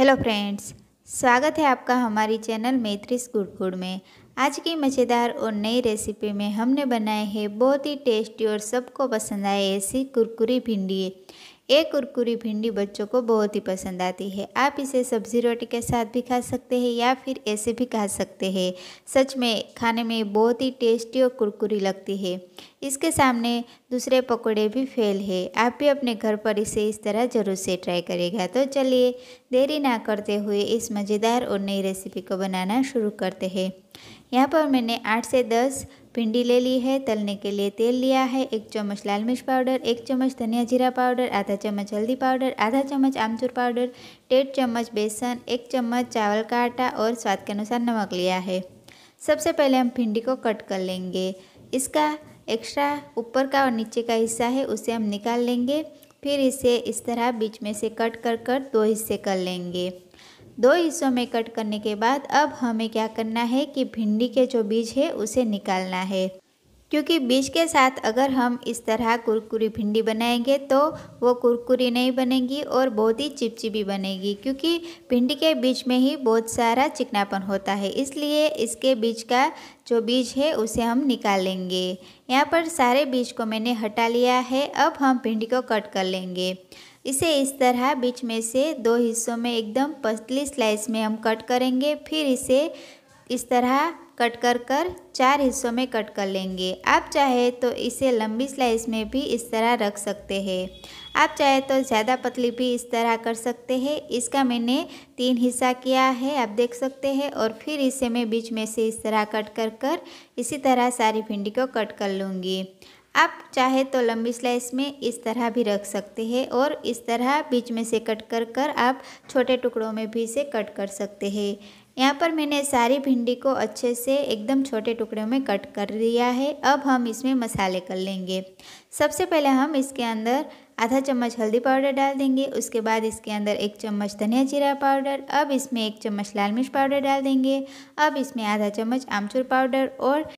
hello friends स्वागत है आपका हमारी चैनल मैत्रीस फूड में आज की मज़ेदार और नई रेसिपी में हमने बनाए हैं बहुत ही टेस्टी और सबको पसंद आए ऐसी कुरकुरी भिंडी ये कुरकुरी भिंडी बच्चों को बहुत ही पसंद आती है आप इसे सब्ज़ी रोटी के साथ भी खा सकते हैं या फिर ऐसे भी खा सकते हैं सच में खाने में बहुत ही टेस्टी और कुरकुरी लगती है इसके सामने दूसरे पकोड़े भी फेल है आप भी अपने घर पर इसे इस तरह ज़रूर से ट्राई करेगा तो चलिए देरी ना करते हुए इस मज़ेदार और नई रेसिपी को बनाना शुरू करते हैं यहाँ पर मैंने आठ से दस भिंडी ले ली है तलने के लिए तेल लिया है एक चम्मच लाल मिर्च पाउडर एक चम्मच धनिया जीरा पाउडर आधा चम्मच हल्दी पाउडर आधा चम्मच आमचूर पाउडर डेढ़ चम्मच बेसन एक चम्मच चावल का आटा और स्वाद के अनुसार नमक लिया है सबसे पहले हम भिंडी को कट कर लेंगे इसका एक्स्ट्रा ऊपर का और नीचे का हिस्सा है उसे हम निकाल लेंगे फिर इसे इस तरह बीच में से कट कर कर दो हिस्से कर लेंगे दो हिस्सों में कट करने के बाद अब हमें क्या करना है कि भिंडी के जो बीज है उसे निकालना है क्योंकि बीज के साथ अगर हम इस तरह कुरकुरी भिंडी बनाएंगे तो वो कुरकुरी नहीं बनेगी और बहुत ही चिपचिपी बनेगी क्योंकि भिंडी के बीज में ही बहुत सारा चिकनापन होता है इसलिए इसके बीज का जो बीज है उसे हम निकालेंगे यहाँ पर सारे बीज को मैंने हटा लिया है अब हम भिंडी को कट कर लेंगे इसे इस तरह बीच में से दो हिस्सों में एकदम पतली स्लाइस में हम कट करेंगे फिर इसे इस तरह कट कर कर चार हिस्सों में कट कर लेंगे आप चाहे तो इसे लंबी स्लाइस में भी इस तरह रख सकते हैं आप चाहे तो ज़्यादा पतली भी इस तरह कर सकते हैं इसका मैंने तीन हिस्सा किया है आप देख सकते हैं और फिर इसे मैं बीच में से इस तरह कट कर कर इसी तरह सारी भिंडी को कट कर लूँगी आप चाहे तो लंबी स्लाइस में इस तरह भी रख सकते हैं और इस तरह बीच में से कट कर कर आप छोटे टुकड़ों में भी इसे कट कर सकते हैं यहाँ पर मैंने सारी भिंडी को अच्छे से एकदम छोटे टुकड़ों में कट कर लिया है अब हम इसमें मसाले कर लेंगे सबसे पहले हम इसके अंदर आधा चम्मच हल्दी पाउडर डाल देंगे उसके बाद इसके अंदर एक चम्मच धनिया जीरा पाउडर अब इसमें एक चम्मच लाल मिर्च पाउडर डाल देंगे अब इसमें आधा चम्मच आमचूर पाउडर और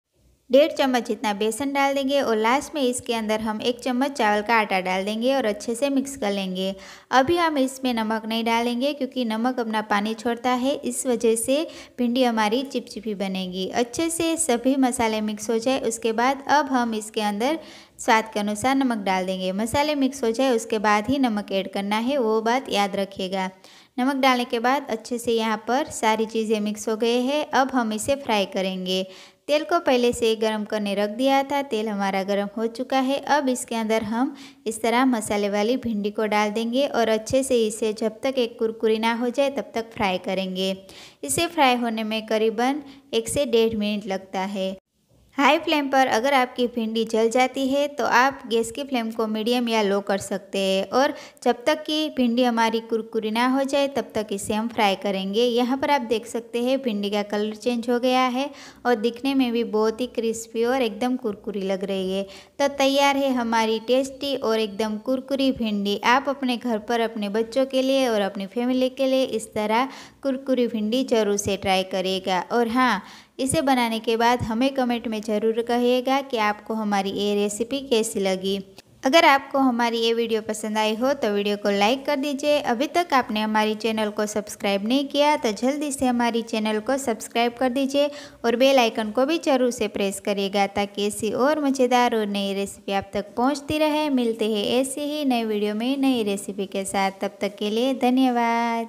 डेढ़ चम्मच जितना बेसन डाल देंगे और लास्ट में इसके अंदर हम एक चम्मच चावल का आटा डाल देंगे और अच्छे से मिक्स कर लेंगे अभी हम इसमें नमक नहीं डालेंगे क्योंकि नमक अपना पानी छोड़ता है इस वजह से भिंडी हमारी चिपचिपी बनेगी अच्छे से सभी मसाले मिक्स हो जाए उसके बाद अब हम इसके अंदर स्वाद के अनुसार नमक डाल देंगे मसाले मिक्स हो जाए उसके बाद ही नमक ऐड करना है वो बात याद रखिएगा नमक डालने के बाद अच्छे से यहाँ पर सारी चीज़ें मिक्स हो गए हैं अब हम इसे फ्राई करेंगे तेल को पहले से गरम करने रख दिया था तेल हमारा गरम हो चुका है अब इसके अंदर हम इस तरह मसाले वाली भिंडी को डाल देंगे और अच्छे से इसे जब तक एक कुरकुरी ना हो जाए तब तक फ्राई करेंगे इसे फ्राई होने में करीबन एक से डेढ़ मिनट लगता है हाई फ्लेम पर अगर आपकी भिंडी जल जाती है तो आप गैस की फ्लेम को मीडियम या लो कर सकते हैं और जब तक कि भिंडी हमारी कुरकुरी ना हो जाए तब तक इसे हम फ्राई करेंगे यहाँ पर आप देख सकते हैं भिंडी का कलर चेंज हो गया है और दिखने में भी बहुत ही क्रिस्पी और एकदम कुरकुरी लग रही है तो तैयार है हमारी टेस्टी और एकदम कुरकुरी भिंडी आप अपने घर पर अपने बच्चों के लिए और अपनी फैमिली के लिए इस तरह कुरकुरी भिंडी ज़रूर से ट्राई करेगा और हाँ इसे बनाने के बाद हमें कमेंट में ज़रूर कहिएगा कि आपको हमारी ये रेसिपी कैसी लगी अगर आपको हमारी ये वीडियो पसंद आई हो तो वीडियो को लाइक कर दीजिए अभी तक आपने हमारी चैनल को सब्सक्राइब नहीं किया तो जल्दी से हमारी चैनल को सब्सक्राइब कर दीजिए और बेल आइकन को भी ज़रूर से प्रेस करिएगा ताकि ऐसी और मज़ेदार और नई रेसिपी आप तक पहुंचती रहे मिलते हैं ऐसे ही नई वीडियो में नई रेसिपी के साथ तब तक के लिए धन्यवाद